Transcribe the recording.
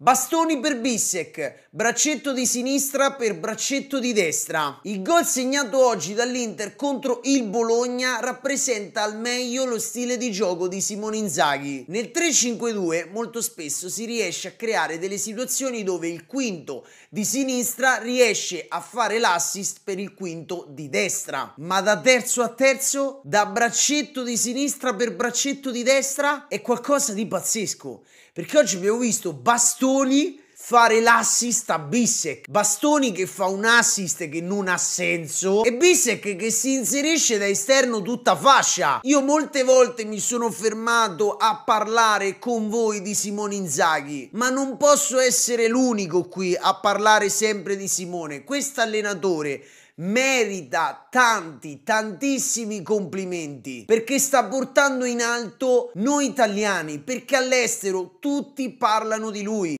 Bastoni per Bissek, braccetto di sinistra per braccetto di destra. Il gol segnato oggi dall'Inter contro il Bologna rappresenta al meglio lo stile di gioco di Simone Inzaghi. Nel 3-5-2 molto spesso si riesce a creare delle situazioni dove il quinto di sinistra riesce a fare l'assist per il quinto di destra. Ma da terzo a terzo, da braccetto di sinistra per braccetto di destra, è qualcosa di pazzesco. Perché oggi abbiamo visto bastoni Bastoni fare l'assist a Bissek. Bastoni che fa un assist che non ha senso e Bissek che si inserisce da esterno tutta fascia. Io molte volte mi sono fermato a parlare con voi di Simone Inzaghi, ma non posso essere l'unico qui a parlare sempre di Simone. Quest'allenatore merita tanti, tantissimi complimenti perché sta portando in alto noi italiani, perché all'estero tutti parlano di lui.